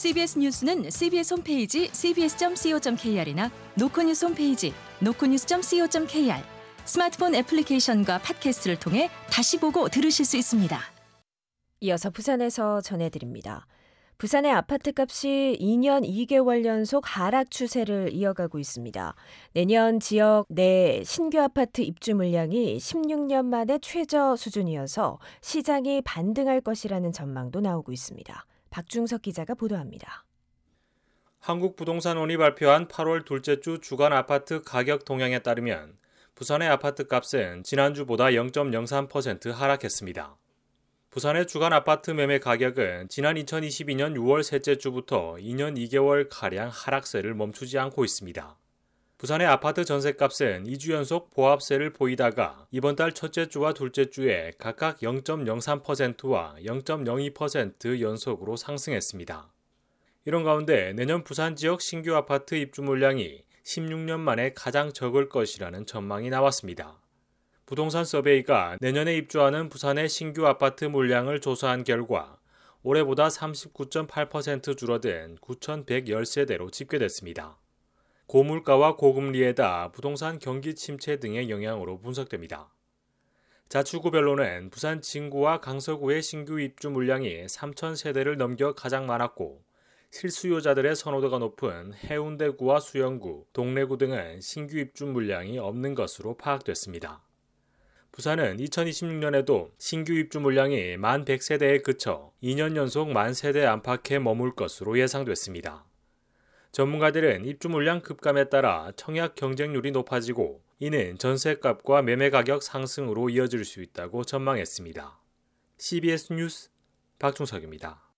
CBS 뉴스는 CBS 홈페이지 cbs.co.kr이나 노코뉴스 홈페이지 노코뉴스.co.kr 스마트폰 애플리케이션과 팟캐스트를 통해 다시 보고 들으실 수 있습니다. 이어서 부산에서 전해드립니다. 부산의 아파트 값이 2년 2개월 연속 하락 추세를 이어가고 있습니다. 내년 지역 내 신규 아파트 입주 물량이 16년 만에 최저 수준이어서 시장이 반등할 것이라는 전망도 나오고 있습니다. 박중석 기자가 보도합니다. 한국부동산원이 발표한 8월 둘째 주 주간 아파트 가격 동향에 따르면 부산의 아파트 값은 지난주보다 0.03% 하락했습니다. 부산의 주간 아파트 매매 가격은 지난 2022년 6월 셋째 주부터 2년 2개월 가량 하락세를 멈추지 않고 있습니다. 부산의 아파트 전셋값은 2주 연속 보합세를 보이다가 이번 달 첫째 주와 둘째 주에 각각 0.03%와 0.02% 연속으로 상승했습니다. 이런 가운데 내년 부산 지역 신규 아파트 입주 물량이 16년 만에 가장 적을 것이라는 전망이 나왔습니다. 부동산 서베이가 내년에 입주하는 부산의 신규 아파트 물량을 조사한 결과 올해보다 39.8% 줄어든 9,110세대로 집계됐습니다. 고물가와 고금리에다 부동산 경기 침체 등의 영향으로 분석됩니다. 자치구별로는 부산 진구와 강서구의 신규 입주 물량이 3천 세대를 넘겨 가장 많았고 실수요자들의 선호도가 높은 해운대구와 수영구, 동래구 등은 신규 입주 물량이 없는 것으로 파악됐습니다. 부산은 2026년에도 신규 입주 물량이 만 100세대에 그쳐 2년 연속 만 세대 안팎에 머물 것으로 예상됐습니다. 전문가들은 입주 물량 급감에 따라 청약 경쟁률이 높아지고 이는 전세값과 매매 가격 상승으로 이어질 수 있다고 전망했습니다. CBS 뉴스 박충석입니다.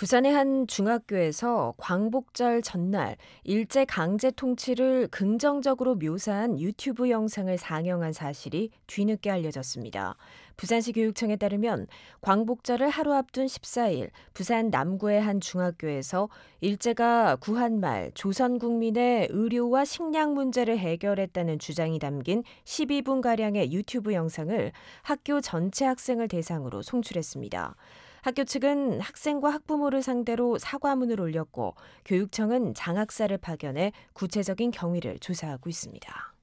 부산의 한 중학교에서 광복절 전날 일제 강제 통치를 긍정적으로 묘사한 유튜브 영상을 상영한 사실이 뒤늦게 알려졌습니다. 부산시 교육청에 따르면 광복절을 하루 앞둔 14일 부산 남구의 한 중학교에서 일제가 구한 말 조선 국민의 의료와 식량 문제를 해결했다는 주장이 담긴 12분가량의 유튜브 영상을 학교 전체 학생을 대상으로 송출했습니다. 학교 측은 학생과 학부모를 상대로 사과문을 올렸고 교육청은 장학사를 파견해 구체적인 경위를 조사하고 있습니다.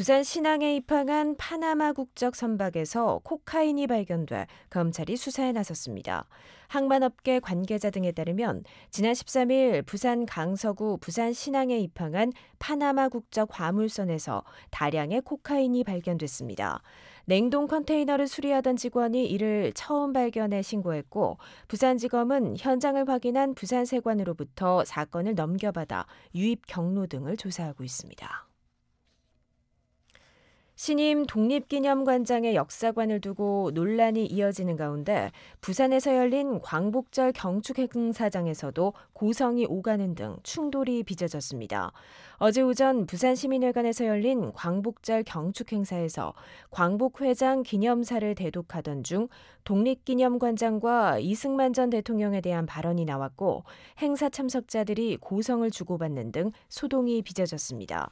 부산 신항에 입항한 파나마 국적 선박에서 코카인이 발견돼 검찰이 수사에 나섰습니다. 항만업계 관계자 등에 따르면 지난 13일 부산 강서구 부산 신항에 입항한 파나마 국적 화물선에서 다량의 코카인이 발견됐습니다. 냉동 컨테이너를 수리하던 직원이 이를 처음 발견해 신고했고 부산지검은 현장을 확인한 부산세관으로부터 사건을 넘겨받아 유입 경로 등을 조사하고 있습니다. 신임 독립기념관장의 역사관을 두고 논란이 이어지는 가운데 부산에서 열린 광복절 경축 행사장에서도 고성이 오가는 등 충돌이 빚어졌습니다. 어제 오전 부산시민회관에서 열린 광복절 경축 행사에서 광복회장 기념사를 대독하던 중 독립기념관장과 이승만 전 대통령에 대한 발언이 나왔고 행사 참석자들이 고성을 주고받는 등 소동이 빚어졌습니다.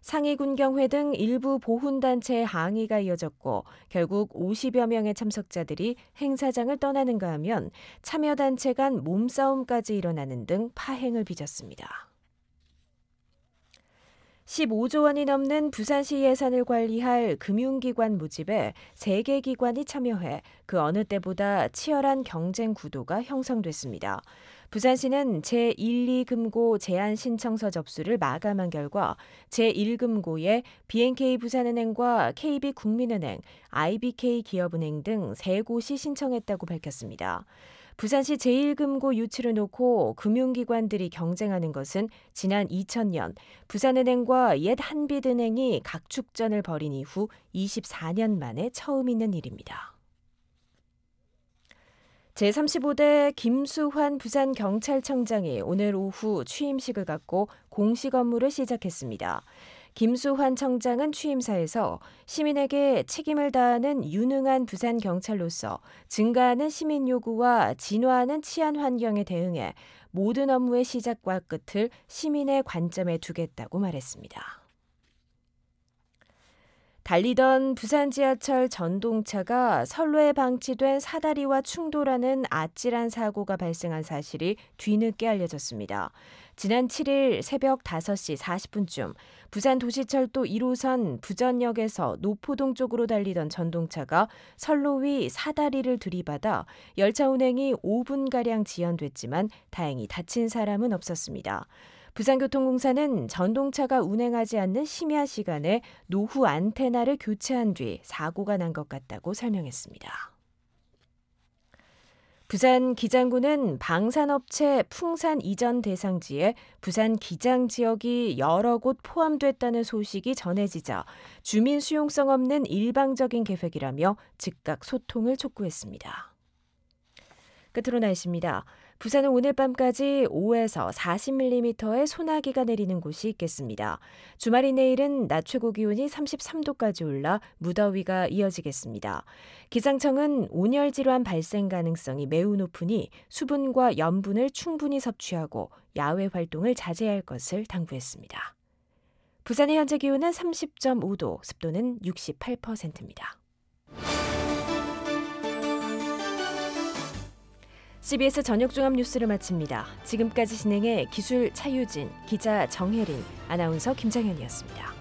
상해군경회 등 일부 보훈단체의 항의가 이어졌고 결국 50여 명의 참석자들이 행사장을 떠나는가 하면 참여단체 간 몸싸움까지 일어나는 등 파행을 빚었습니다. 15조 원이 넘는 부산시 예산을 관리할 금융기관 모집에 세개 기관이 참여해 그 어느 때보다 치열한 경쟁 구도가 형성됐습니다. 부산시는 제1, 2금고 제한 신청서 접수를 마감한 결과 제1금고에 BNK 부산은행과 KB 국민은행, IBK 기업은행 등세 곳이 신청했다고 밝혔습니다. 부산시 제1금고 유치를 놓고 금융기관들이 경쟁하는 것은 지난 2000년 부산은행과 옛 한빛은행이 각축전을 벌인 이후 24년 만에 처음 있는 일입니다. 제35대 김수환 부산경찰청장이 오늘 오후 취임식을 갖고 공식 업무를 시작했습니다. 김수환 청장은 취임사에서 시민에게 책임을 다하는 유능한 부산 경찰로서 증가하는 시민 요구와 진화하는 치안 환경에 대응해 모든 업무의 시작과 끝을 시민의 관점에 두겠다고 말했습니다. 달리던 부산 지하철 전동차가 선로에 방치된 사다리와 충돌하는 아찔한 사고가 발생한 사실이 뒤늦게 알려졌습니다. 지난 7일 새벽 5시 40분쯤 부산 도시철도 1호선 부전역에서 노포동 쪽으로 달리던 전동차가 선로 위 사다리를 들이받아 열차 운행이 5분가량 지연됐지만 다행히 다친 사람은 없었습니다. 부산교통공사는 전동차가 운행하지 않는 심야 시간에 노후 안테나를 교체한 뒤 사고가 난 것 같다고 설명했습니다. 부산 기장군은 방산업체 풍산 이전 대상지에 부산 기장 지역이 여러 곳 포함됐다는 소식이 전해지자 주민 수용성 없는 일방적인 계획이라며 즉각 소통을 촉구했습니다. 끝으로 날씨입니다. 부산은 오늘 밤까지 5에서 40mm의 소나기가 내리는 곳이 있겠습니다. 주말인 내일은 낮 최고 기온이 33도까지 올라 무더위가 이어지겠습니다. 기상청은 온열 질환 발생 가능성이 매우 높으니 수분과 염분을 충분히 섭취하고 야외 활동을 자제할 것을 당부했습니다. 부산의 현재 기온은 30.5도, 습도는 68%입니다. CBS 저녁 종합 뉴스를 마칩니다. 지금까지 진행해 기술 차유진, 기자 정혜린, 아나운서 김정현이었습니다.